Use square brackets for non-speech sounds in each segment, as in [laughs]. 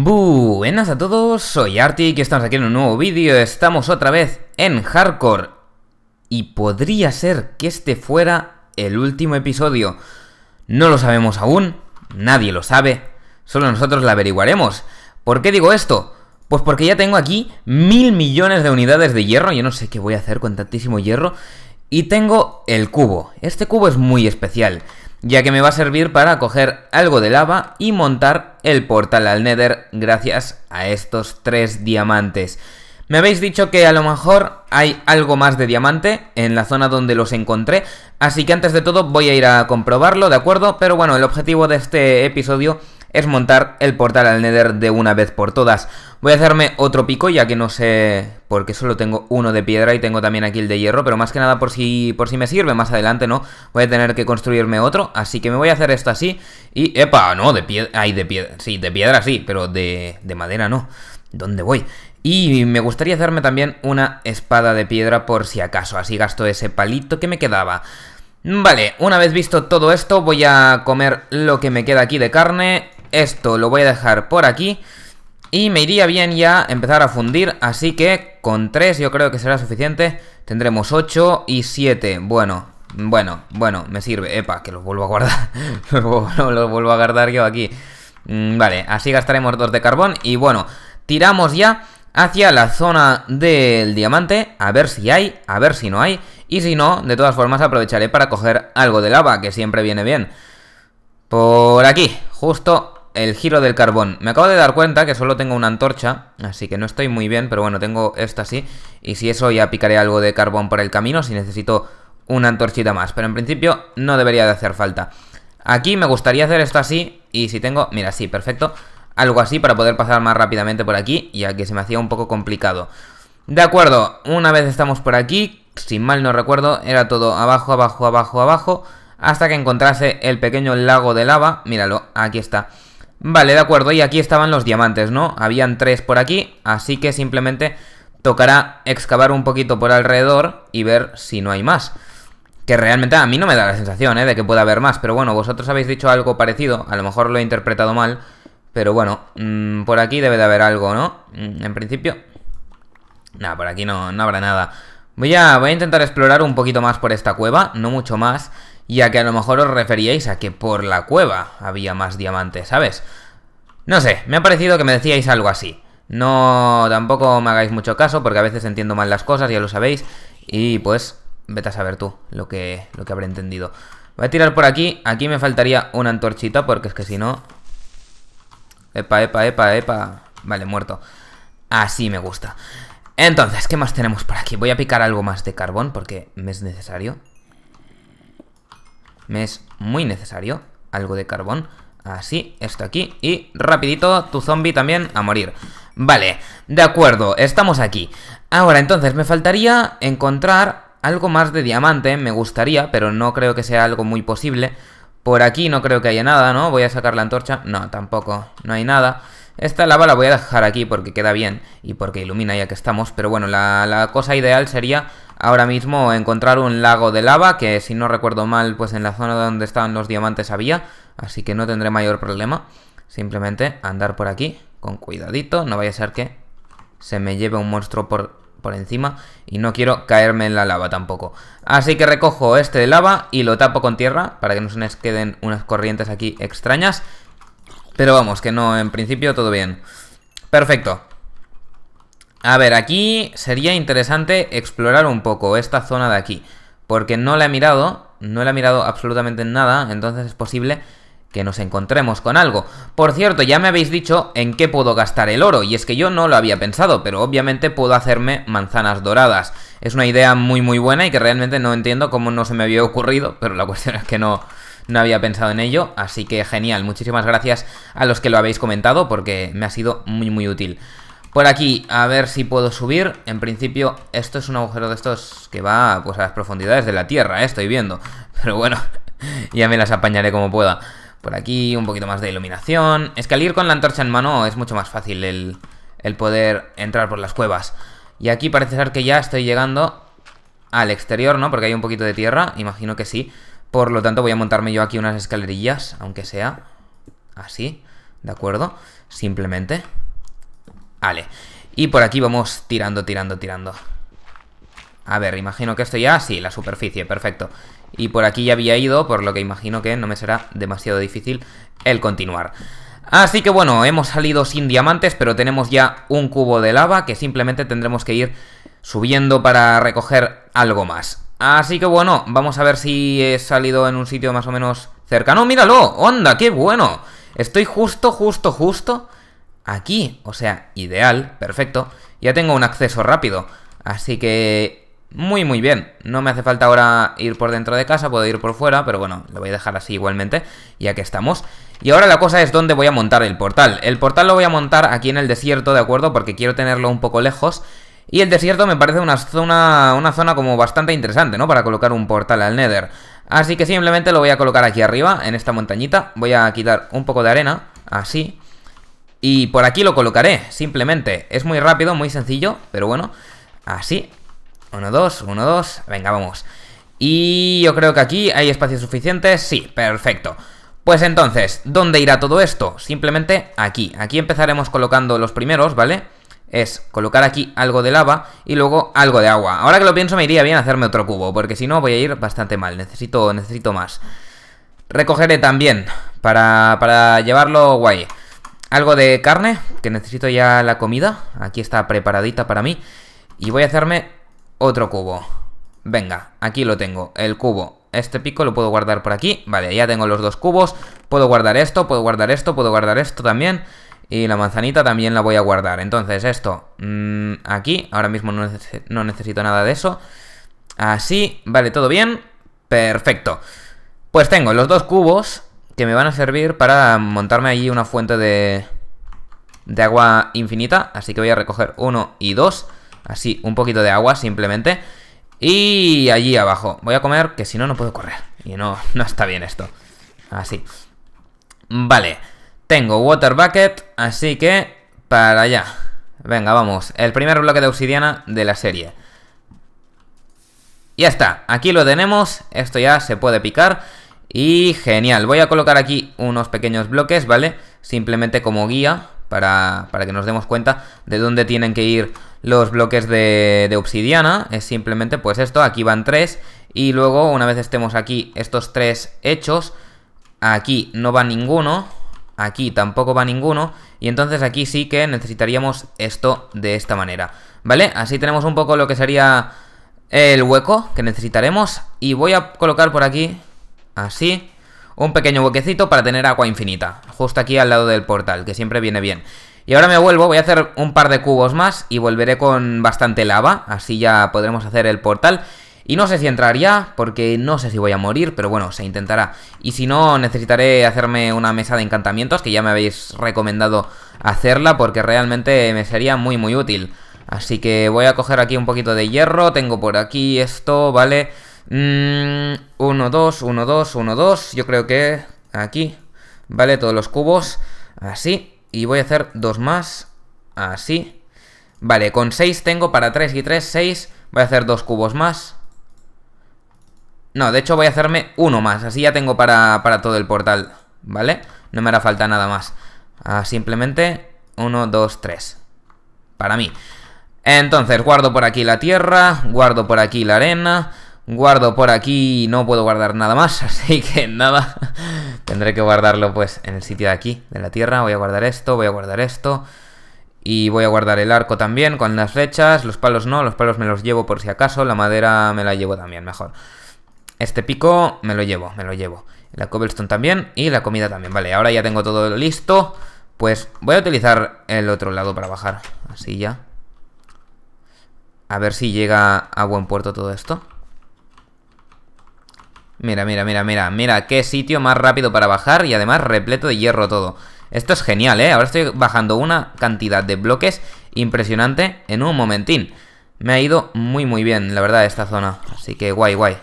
Buenas a todos, soy Arti y estamos aquí en un nuevo vídeo, estamos otra vez en Hardcore y podría ser que este fuera el último episodio. No lo sabemos aún, nadie lo sabe, solo nosotros lo averiguaremos. ¿Por qué digo esto? Pues porque ya tengo aquí mil millones de unidades de hierro, yo no sé qué voy a hacer con tantísimo hierro, y tengo el cubo. Este cubo es muy especial ya que me va a servir para coger algo de lava y montar el portal al Nether gracias a estos tres diamantes. Me habéis dicho que a lo mejor hay algo más de diamante en la zona donde los encontré, así que antes de todo voy a ir a comprobarlo, ¿de acuerdo? Pero bueno, el objetivo de este episodio es montar el portal al Nether de una vez por todas. Voy a hacerme otro pico, ya que no sé ...porque solo tengo uno de piedra y tengo también aquí el de hierro, pero más que nada por si, por si me sirve más adelante, ¿no? Voy a tener que construirme otro, así que me voy a hacer esto así y... ¡Epa! No, de piedra... Hay de piedra! Sí, de piedra sí, pero de, de madera no. ¿Dónde voy? Y me gustaría hacerme también una espada de piedra por si acaso, así gasto ese palito que me quedaba. Vale, una vez visto todo esto voy a comer lo que me queda aquí de carne esto lo voy a dejar por aquí. Y me iría bien ya empezar a fundir, así que con 3 yo creo que será suficiente. Tendremos 8 y 7. Bueno, bueno, bueno, me sirve. Epa, que los vuelvo a guardar. [laughs] Lo vuelvo a guardar yo aquí. Mm, vale, así gastaremos 2 de carbón. Y bueno, tiramos ya hacia la zona del diamante, a ver si hay, a ver si no hay, y si no, de todas formas aprovecharé para coger algo de lava, que siempre viene bien. Por aquí, justo el giro del carbón. Me acabo de dar cuenta que solo tengo una antorcha, así que no estoy muy bien, pero bueno, tengo esta así Y si eso ya picaré algo de carbón por el camino, si necesito una antorchita más. Pero en principio no debería de hacer falta. Aquí me gustaría hacer esto así, y si tengo... Mira, sí, perfecto. Algo así para poder pasar más rápidamente por aquí, y aquí se me hacía un poco complicado. De acuerdo, una vez estamos por aquí, si mal no recuerdo, era todo abajo, abajo, abajo, abajo... Hasta que encontrase el pequeño lago de lava, míralo, aquí está. Vale, de acuerdo, y aquí estaban los diamantes, ¿no? Habían tres por aquí, así que simplemente tocará excavar un poquito por alrededor y ver si no hay más. Que realmente a mí no me da la sensación, ¿eh? De que pueda haber más, pero bueno, vosotros habéis dicho algo parecido, a lo mejor lo he interpretado mal, pero bueno, mm, por aquí debe de haber algo, ¿no? Mm, en principio... Nada, por aquí no, no habrá nada. Voy a, voy a intentar explorar un poquito más por esta cueva, no mucho más y que a lo mejor os referíais a que por la cueva había más diamantes, ¿sabes? No sé, me ha parecido que me decíais algo así. No, tampoco me hagáis mucho caso porque a veces entiendo mal las cosas, ya lo sabéis, y pues vete a saber tú lo que, lo que habré entendido. Voy a tirar por aquí, aquí me faltaría una antorchita porque es que si no... Epa, epa, epa, epa... Vale, muerto. Así me gusta. Entonces, ¿qué más tenemos por aquí? Voy a picar algo más de carbón porque me es necesario. Me es muy necesario algo de carbón. Así, esto aquí. Y rapidito, tu zombie también a morir. Vale, de acuerdo, estamos aquí. Ahora, entonces, me faltaría encontrar algo más de diamante. Me gustaría, pero no creo que sea algo muy posible. Por aquí no creo que haya nada, ¿no? Voy a sacar la antorcha. No, tampoco, no hay nada. Esta lava la voy a dejar aquí porque queda bien y porque ilumina ya que estamos. Pero bueno, la, la cosa ideal sería ahora mismo encontrar un lago de lava, que si no recuerdo mal, pues en la zona donde estaban los diamantes había, así que no tendré mayor problema. Simplemente andar por aquí con cuidadito, no vaya a ser que se me lleve un monstruo por, por encima y no quiero caerme en la lava tampoco. Así que recojo este de lava y lo tapo con tierra para que no se nos queden unas corrientes aquí extrañas. Pero vamos, que no, en principio todo bien. Perfecto, a ver, aquí sería interesante explorar un poco esta zona de aquí. Porque no la he mirado, no la he mirado absolutamente nada, entonces es posible que nos encontremos con algo. Por cierto, ya me habéis dicho en qué puedo gastar el oro, y es que yo no lo había pensado, pero obviamente puedo hacerme manzanas doradas. Es una idea muy muy buena y que realmente no entiendo cómo no se me había ocurrido, pero la [laughs] cuestión es que no, no había pensado en ello, así que genial, muchísimas gracias a los que lo habéis comentado porque me ha sido muy muy útil. Por aquí, a ver si puedo subir. En principio, esto es un agujero de estos que va pues a las profundidades de la Tierra, eh, estoy viendo. [laughs] Pero bueno, [laughs] ya me las apañaré como pueda. Por aquí, un poquito más de iluminación. Es con la antorcha en mano es mucho más fácil el, el poder entrar por las cuevas. Y aquí parece ser que ya estoy llegando al exterior, ¿no? Porque hay un poquito de tierra, imagino que sí. Por lo tanto voy a montarme yo aquí unas escalerillas, aunque sea así, ¿de acuerdo? Simplemente... Vale. Y por aquí vamos tirando, tirando, tirando. A ver, imagino que esto ya... Sí, la superficie, perfecto. Y por aquí ya había ido, por lo que imagino que no me será demasiado difícil el continuar. Así que bueno, hemos salido sin diamantes, pero tenemos ya un cubo de lava que simplemente tendremos que ir subiendo para recoger algo más. Así que bueno, vamos a ver si he salido en un sitio más o menos cercano. ¡Míralo! ¡Onda! ¡Qué bueno! Estoy justo, justo, justo aquí. O sea, ideal, perfecto. Ya tengo un acceso rápido. Así que muy muy bien. No me hace falta ahora ir por dentro de casa, puedo ir por fuera, pero bueno, lo voy a dejar así igualmente, ya que estamos. Y ahora la cosa es dónde voy a montar el portal. El portal lo voy a montar aquí en el desierto, ¿de acuerdo? Porque quiero tenerlo un poco lejos. Y el desierto me parece una zona, una zona como bastante interesante, ¿no? Para colocar un portal al Nether. Así que simplemente lo voy a colocar aquí arriba, en esta montañita. Voy a quitar un poco de arena, así. Y por aquí lo colocaré, simplemente. Es muy rápido, muy sencillo, pero bueno. Así. Uno, dos, uno, dos. Venga, vamos. Y yo creo que aquí hay espacio suficiente, Sí, perfecto. Pues entonces, ¿dónde irá todo esto? Simplemente aquí. Aquí empezaremos colocando los primeros, ¿vale? Es colocar aquí algo de lava y luego algo de agua. Ahora que lo pienso me iría bien hacerme otro cubo, porque si no voy a ir bastante mal. Necesito, necesito más. Recogeré también para, para llevarlo guay algo de carne, que necesito ya la comida. Aquí está preparadita para mí. Y voy a hacerme otro cubo. Venga, aquí lo tengo, el cubo. Este pico lo puedo guardar por aquí. Vale, ya tengo los dos cubos. Puedo guardar esto, puedo guardar esto, puedo guardar esto también. Y la manzanita también la voy a guardar. Entonces esto, mm, aquí. Ahora mismo no necesito nada de eso. Así, vale, todo bien. Perfecto. Pues tengo los dos cubos que me van a servir para montarme allí una fuente de, agua infinita. Así que voy a recoger uno y dos. Así, un poquito de agua simplemente. Y allí abajo. Voy a comer, que si no, no puedo correr. Y no, [laughs] no está bien esto. Así. Vale. Tengo water bucket, así que para allá. Venga, vamos. El primer bloque de obsidiana de la serie. Ya está. Aquí lo tenemos. Esto ya se puede picar. Y genial, voy a colocar aquí unos pequeños bloques, ¿vale? Simplemente como guía para, que nos demos cuenta de dónde tienen que ir los bloques de, de, obsidiana. Es simplemente pues esto, aquí van tres y luego una vez estemos aquí estos tres hechos, aquí no va ninguno, aquí tampoco va ninguno y entonces aquí sí que necesitaríamos esto de esta manera, ¿vale? Así tenemos un poco lo que sería el hueco que necesitaremos y voy a colocar por aquí así. Un pequeño huequecito para tener agua infinita, justo aquí al lado del portal, que siempre viene bien. Y ahora me vuelvo, voy a hacer un par de cubos más y volveré con bastante lava, así ya podremos hacer el portal. Y no sé si entrar ya, porque no sé si voy a morir, pero bueno, se intentará. Y si no, necesitaré hacerme una mesa de encantamientos, que ya me habéis recomendado hacerla, porque realmente me sería muy muy útil. Así que voy a coger aquí un poquito de hierro, tengo por aquí esto, ¿vale? vale 1, 2, 1, 2, 1, 2. Yo creo que aquí, ¿vale? Todos los cubos, así. Y voy a hacer dos más, así. Vale, con 6 tengo para 3 y 3, 6. Voy a hacer dos cubos más. No, de hecho voy a hacerme uno más. Así ya tengo para, todo el portal, ¿vale? No me hará falta nada más. Ah, simplemente 1, 2, 3. Para mí. Entonces, guardo por aquí la tierra, guardo por aquí la arena... Guardo por aquí, no puedo guardar nada más, [laughs] así que nada, tendré que guardarlo pues en el sitio de aquí, de la tierra. Voy a guardar esto, voy a guardar esto. Y voy a guardar el arco también con las flechas. Los palos no, los palos me los llevo por si acaso. La madera me la llevo también, mejor. Este pico me lo llevo, me lo llevo. La cobblestone también y la comida también. Vale, ahora ya tengo todo listo. Pues voy a utilizar el otro lado para bajar. Así ya. A ver si llega a buen puerto todo esto. Mira, mira, mira, mira, mira, qué sitio más rápido para bajar y además repleto de hierro todo. Esto es genial, ¿eh? Ahora estoy bajando una cantidad de bloques impresionante en un momentín. Me ha ido muy muy bien, la verdad, esta zona. Así que guay, guay.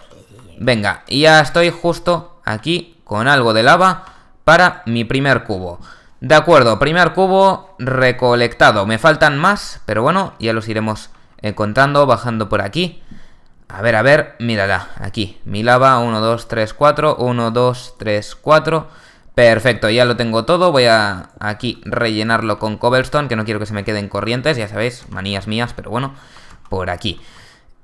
Venga, y ya estoy justo aquí con algo de lava para mi primer cubo. De acuerdo, primer cubo recolectado. Me faltan más, pero bueno, ya los iremos encontrando, bajando por aquí. A ver, a ver, mírala, aquí, mi lava, 1, 2, 3, 4, 1, 2, 3, 4, perfecto, ya lo tengo todo, voy a aquí rellenarlo con cobblestone, que no quiero que se me queden corrientes, ya sabéis, manías mías, pero bueno, por aquí.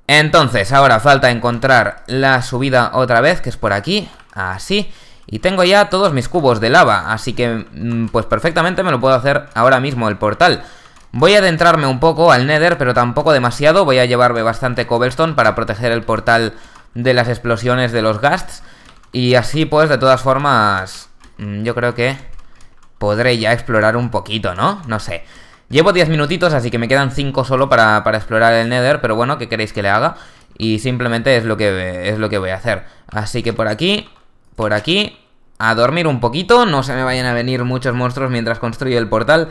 Entonces, ahora falta encontrar la subida otra vez, que es por aquí, así, y tengo ya todos mis cubos de lava, así que mm, pues perfectamente me lo puedo hacer ahora mismo el portal. Voy a adentrarme un poco al Nether, pero tampoco demasiado. Voy a llevarme bastante cobblestone para proteger el portal de las explosiones de los ghasts. Y así pues, de todas formas, mm, yo creo que podré ya explorar un poquito, ¿no? No sé. Llevo 10 minutitos, así que me quedan 5 solo para, explorar el Nether, pero bueno, ¿qué queréis que le haga? Y simplemente es lo que, es lo que voy a hacer. Así que por aquí, por aquí, a dormir un poquito, no se me vayan a venir muchos monstruos mientras construyo el portal...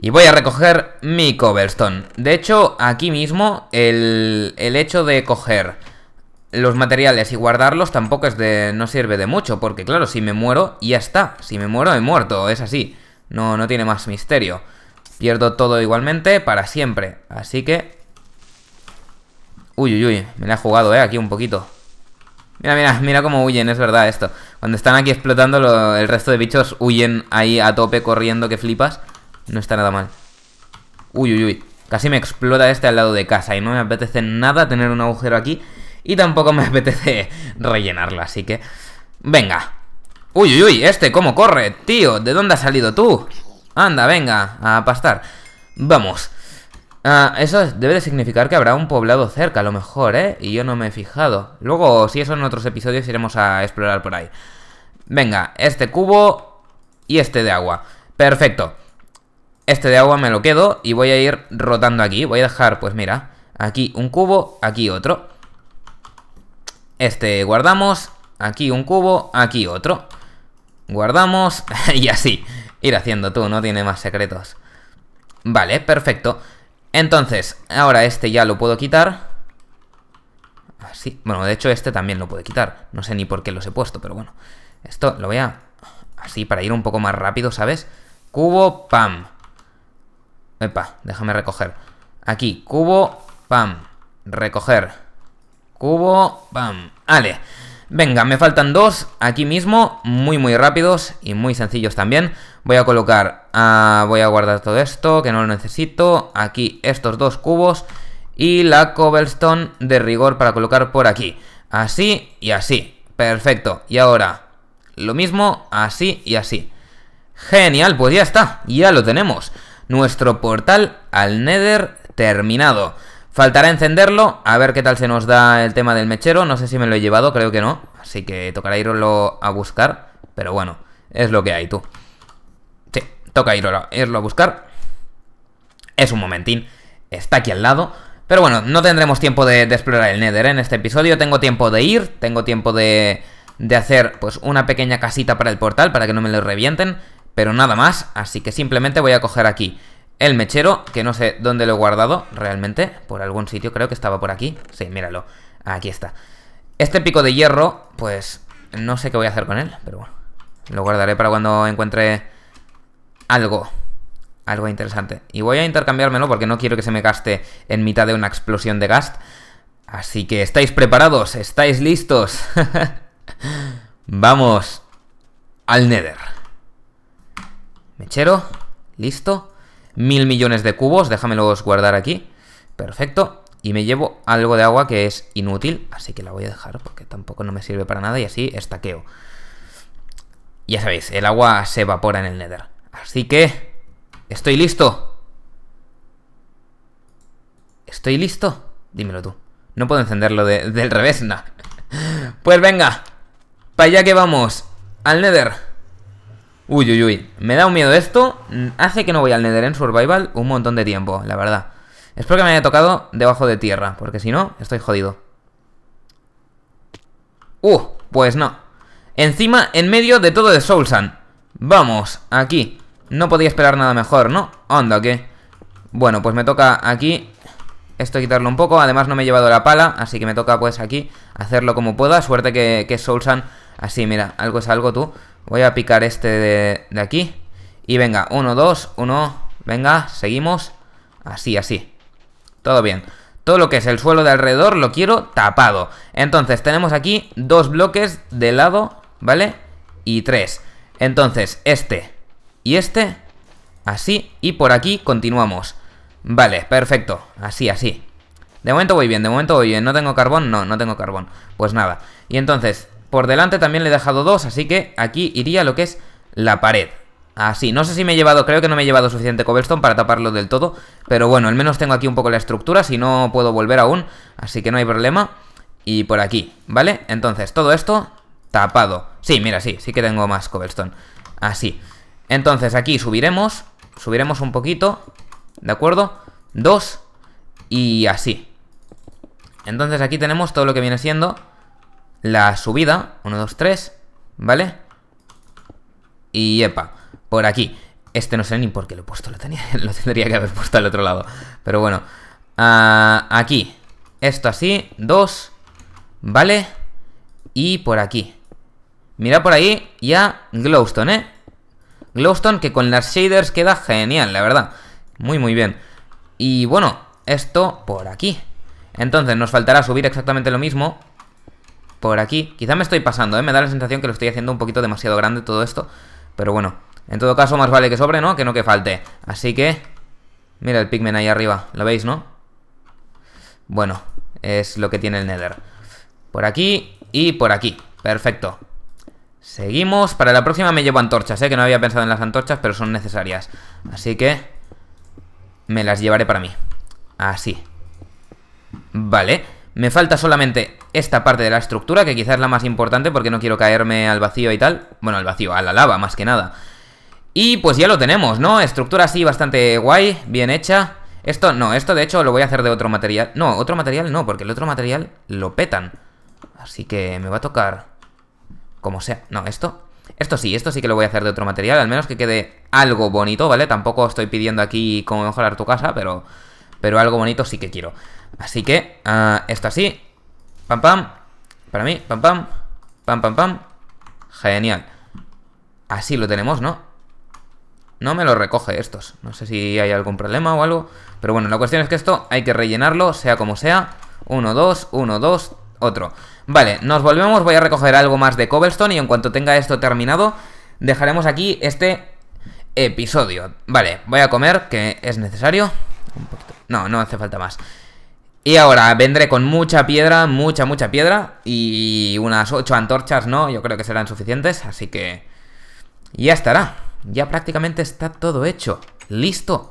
Y voy a recoger mi cobblestone. De hecho, aquí mismo el, hecho de coger los materiales y guardarlos tampoco es de no sirve de mucho, porque claro, si me muero, ya está. Si me muero, he muerto, es así. No, no tiene más misterio. Pierdo todo igualmente para siempre. Así que... Uy, uy, uy, me la he jugado, eh, aquí un poquito. Mira, mira, [laughs] mira cómo huyen, es verdad esto. Cuando están aquí explotando, el resto de bichos huyen ahí a tope corriendo que flipas. No está nada mal. Uy, uy, uy. Casi me explota este al lado de casa y no me apetece nada tener un agujero aquí. Y tampoco me [laughs] apetece rellenarla, así que... Venga. Uy, uy, uy, este cómo corre, tío. ¿De dónde has salido tú? Anda, venga, a pastar. Vamos. Ah, eso debe de significar que habrá un poblado cerca, a lo mejor, ¿eh? Y yo no me he fijado. Luego, si eso en otros episodios, iremos a explorar por ahí. Venga, este cubo y este de agua. Perfecto. Este de agua me lo quedo y voy a ir rotando aquí. Voy a dejar, pues mira, aquí un cubo, aquí otro. Este guardamos, aquí un cubo, aquí otro. Guardamos [laughs] y así. Ir haciendo tú, no tiene más secretos. Vale, perfecto. Entonces, ahora este ya lo puedo quitar. Así. Ah, bueno, de hecho este también lo puedo quitar. No sé ni por qué los he puesto, pero bueno. Esto lo voy a... Así, para ir un poco más rápido, ¿sabes? Cubo, pam. Epa, déjame recoger. Aquí, cubo, pam. Recoger. Cubo, pam. Vale. Venga, me faltan dos aquí mismo, muy muy rápidos y muy sencillos también. Voy a colocar, ah, voy a guardar todo esto, que no lo necesito. Aquí estos dos cubos y la cobblestone de rigor para colocar por aquí. Así y así. Perfecto. Y ahora, lo mismo, así y así. Genial, pues ya está, ya lo tenemos nuestro portal al Nether terminado. Faltará encenderlo, a ver qué tal se nos da el tema del mechero, no sé si me lo he llevado, creo que no, así que tocará irlo a buscar, pero bueno, es lo que hay tú. Sí, toca irlo, a buscar. Es un momentín, está aquí al lado, pero bueno, no tendremos tiempo de, explorar el Nether ¿eh? en este episodio, tengo tiempo de ir, tengo tiempo de, de hacer pues una pequeña casita para el portal, para que no me lo revienten, pero nada más, así que simplemente voy a coger aquí el mechero, que no sé dónde lo he guardado realmente, por algún sitio creo que estaba por aquí, sí, míralo, aquí está. Este pico de hierro, pues no sé qué voy a hacer con él, pero bueno, lo guardaré para cuando encuentre algo, algo interesante. Y voy a intercambiármelo porque no quiero que se me gaste en mitad de una explosión de gas. Así que estáis preparados, estáis listos. [laughs] Vamos al Nether. Mechero, listo. Mil millones de cubos, déjamelos guardar aquí. Perfecto. Y me llevo algo de agua que es inútil, así que la voy a dejar porque tampoco no me sirve para nada y así estaqueo. Ya sabéis, el agua se evapora en el nether. Así que... Estoy listo. ¿Estoy listo? Dímelo tú. No puedo encenderlo [laughs] del revés, na. Pues venga, para allá que vamos, al nether. Uy, uy, uy. Me da un miedo esto. Hace que no voy al Nether en Survival un montón de tiempo, la verdad. Espero que me haya tocado debajo de tierra, porque si no, estoy jodido. Uh, pues no. Encima, en medio de todo de Soulsan. Vamos, aquí. No podía esperar nada mejor, ¿no? Onda, ¿qué? Bueno, pues me toca aquí esto quitarlo un poco. Además no me he llevado la pala, así que me toca pues aquí hacerlo como pueda. Suerte que, que Soulsan... Así, mira, algo es algo tú. Voy a picar este de, aquí. Y venga, uno, dos, uno. Venga, seguimos. Así, así. Todo bien. Todo lo que es el suelo de alrededor lo quiero tapado. Entonces, tenemos aquí dos bloques de lado, ¿vale? Y tres. Entonces, este y este. Así. Y por aquí continuamos. Vale, perfecto. Así, así. De momento voy bien, de momento voy bien. ¿No tengo carbón? No, no tengo carbón. Pues nada. Y entonces, por delante también le he dejado dos, así que aquí iría lo que es la pared. Así, no sé si me he llevado, creo que no me he llevado suficiente cobblestone para taparlo del todo, pero bueno, al menos tengo aquí un poco la estructura, si no puedo volver aún, así que no hay problema. Y por aquí, ¿vale? Entonces, todo esto tapado. Sí, mira, sí, sí que tengo más cobblestone. Así. Entonces, aquí subiremos, subiremos un poquito, ¿de acuerdo? Dos y así. Entonces aquí tenemos todo lo que viene siendo la subida, 1, 2, 3, ¿vale? Y epa, por aquí. Este no sé ni por qué lo he puesto, lo, [laughs] tendría que haber puesto al otro lado. Pero bueno, ah, aquí, esto así, 2, ¿vale? Y por aquí. Mira por ahí ya Glowstone, ¿eh? Glowstone que con las shaders queda genial, la verdad. Muy, muy bien. Y bueno, esto por aquí. Entonces nos faltará subir exactamente lo mismo por aquí. Quizá me estoy pasando, ¿eh? Me da la sensación que lo estoy haciendo un poquito demasiado grande todo esto. Pero bueno, en todo caso más vale que sobre, ¿no? Que no que falte. Así que... Mira el pigmen ahí arriba, ¿lo veis, no? Bueno, es lo que tiene el nether. Por aquí y por aquí. Perfecto. Seguimos. Para la próxima me llevo antorchas, ¿eh? Que no había pensado en las antorchas, pero son necesarias. Así que... Me las llevaré para mí. Así. Vale. Me falta solamente esta parte de la estructura, que quizás es la más importante porque no quiero caerme al vacío y tal. Bueno, al vacío, a la lava más que nada. Y pues ya lo tenemos, ¿no? Estructura así bastante guay, bien hecha. Esto, no, esto de hecho lo voy a hacer de otro material. No, otro material no, porque el otro material lo petan. Así que me va a tocar... Como sea. No, esto... Esto sí, esto sí que lo voy a hacer de otro material, al menos que quede algo bonito, ¿vale? Tampoco estoy pidiendo aquí cómo mejorar tu casa, pero... Pero algo bonito sí que quiero. Así que ah, esto así. Pam, pam. Para mí, pam, pam. Pam, pam, pam. Genial. Así lo tenemos, ¿no? No me lo recoge estos. No sé si hay algún problema o algo. Pero bueno, la cuestión es que esto hay que rellenarlo, sea como sea. Uno, dos, uno, dos, otro. Vale, nos volvemos. Voy a recoger algo más de cobblestone y en cuanto tenga esto terminado, dejaremos aquí este episodio. Vale, voy a comer, que es necesario. No, no hace falta más. Y ahora vendré con mucha piedra, mucha, mucha piedra. Y unas 8 antorchas, ¿no? Yo creo que serán suficientes. Así que... Ya estará. Ya prácticamente está todo hecho. Listo.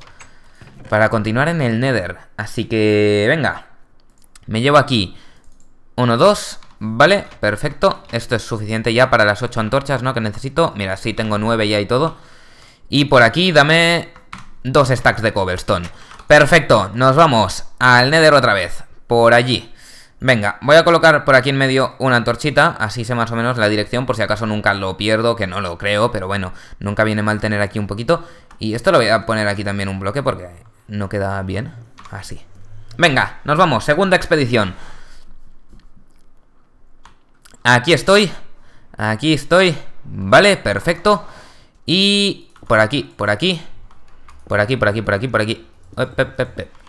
Para continuar en el Nether. Así que... Venga. Me llevo aquí. uno dos, Vale, perfecto. Esto es suficiente ya para las ocho antorchas, ¿no? Que necesito. Mira, sí tengo nueve ya y todo. Y por aquí dame... Dos stacks de cobblestone. Perfecto, nos vamos al Nether otra vez, por allí. Venga, voy a colocar por aquí en medio una antorchita, así sé más o menos la dirección, por si acaso nunca lo pierdo, que no lo creo, pero bueno, nunca viene mal tener aquí un poquito. Y esto lo voy a poner aquí también un bloque porque no queda bien, así. Venga, nos vamos, segunda expedición. Aquí estoy, aquí estoy, vale, perfecto. Y por aquí, por aquí, por aquí, por aquí, por aquí, por aquí.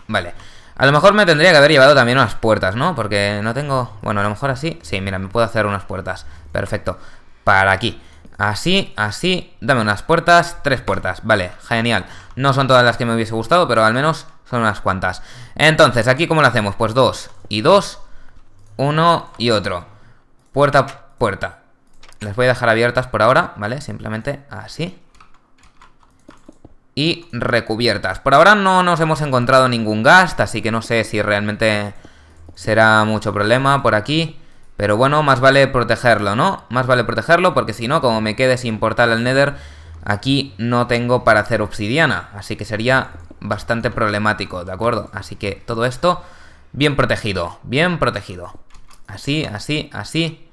Vale. A lo mejor me tendría que haber llevado también unas puertas, ¿no? Porque no tengo... Bueno, a lo mejor así... Sí, mira, me puedo hacer unas puertas. Perfecto. Para aquí. Así, así... Dame unas puertas, tres puertas. Vale, genial. No son todas las que me hubiese gustado, pero al menos son unas cuantas. Entonces, ¿aquí cómo lo hacemos? Pues dos y dos. Uno y otro. Puerta, puerta. Las voy a dejar abiertas por ahora, ¿vale? Simplemente así y recubiertas. Por ahora no nos hemos encontrado ningún gasto, así que no sé si realmente será mucho problema por aquí. Pero bueno, más vale protegerlo, ¿no? Más vale protegerlo porque si no, como me quede sin portal al Nether, aquí no tengo para hacer obsidiana. Así que sería bastante problemático, ¿de acuerdo? Así que todo esto bien protegido, bien protegido. Así, así, así.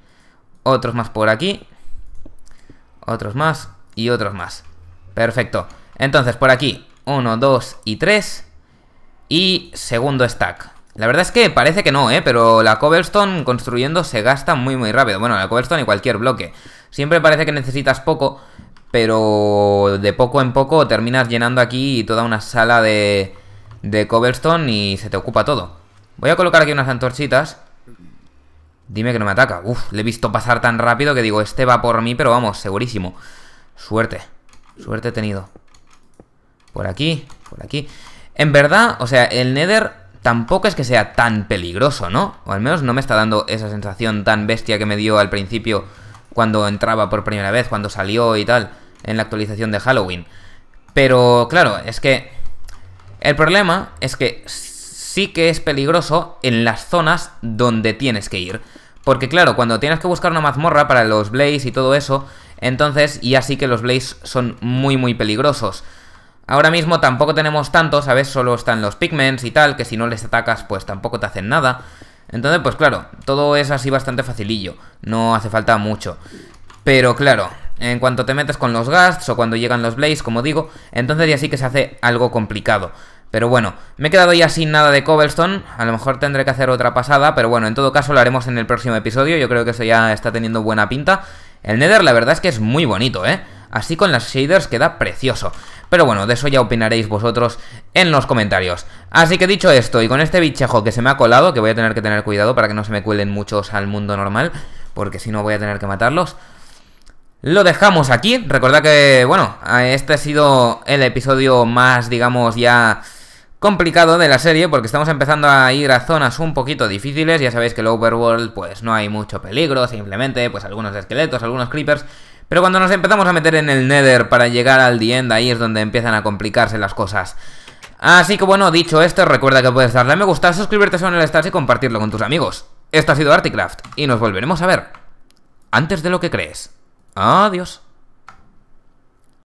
Otros más por aquí. Otros más y otros más. Perfecto. Entonces, por aquí, 1, 2 y 3. Y segundo stack. La verdad es que parece que no, ¿eh? Pero la cobblestone construyendo se gasta muy muy rápido. Bueno, la cobblestone y cualquier bloque. Siempre parece que necesitas poco, pero de poco en poco terminas llenando aquí toda una sala de, de cobblestone y se te ocupa todo. Voy a colocar aquí unas antorchitas. Dime que no me ataca. Uf, le he visto pasar tan rápido que digo, este va por mí, pero vamos, segurísimo. Suerte. Suerte he tenido por aquí, por aquí. En verdad, o sea, el Nether tampoco es que sea tan peligroso, ¿no? O al menos no me está dando esa sensación tan bestia que me dio al principio cuando entraba por primera vez, cuando salió y tal, en la actualización de Halloween. Pero claro, es que el problema es que sí que es peligroso en las zonas donde tienes que ir. Porque claro, cuando tienes que buscar una mazmorra para los Blaze y todo eso, entonces ya sí que los Blaze son muy muy peligrosos. Ahora mismo tampoco tenemos tanto, ¿sabes? Solo están los pigments y tal, que si no les atacas pues tampoco te hacen nada. Entonces, pues claro, todo es así bastante facilillo, no hace falta mucho. Pero claro, en cuanto te metes con los gasts o cuando llegan los blaze, como digo, entonces ya sí que se hace algo complicado. Pero bueno, me he quedado ya sin nada de Cobblestone, a lo mejor tendré que hacer otra pasada, pero bueno, en todo caso lo haremos en el próximo episodio, yo creo que eso ya está teniendo buena pinta. El Nether la verdad es que es muy bonito, ¿eh? Así con las shaders queda precioso. Pero bueno, de eso ya opinaréis vosotros en los comentarios. Así que dicho esto, y con este bichejo que se me ha colado, que voy a tener que tener cuidado para que no se me cuelen muchos al mundo normal, porque si no voy a tener que matarlos. Lo dejamos aquí. Recordad que, bueno, este ha sido el episodio más, digamos, ya complicado de la serie porque estamos empezando a ir a zonas un poquito difíciles, ya sabéis que el overworld pues no hay mucho peligro, simplemente pues algunos esqueletos, algunos creepers pero cuando nos empezamos a meter en el Nether para llegar al The End, ahí es donde empiezan a complicarse las cosas. Así que bueno, dicho esto, recuerda que puedes darle a me gusta, suscribirte a el Stars y compartirlo con tus amigos. Esto ha sido Articraft, y nos volveremos a ver. Antes de lo que crees. Adiós.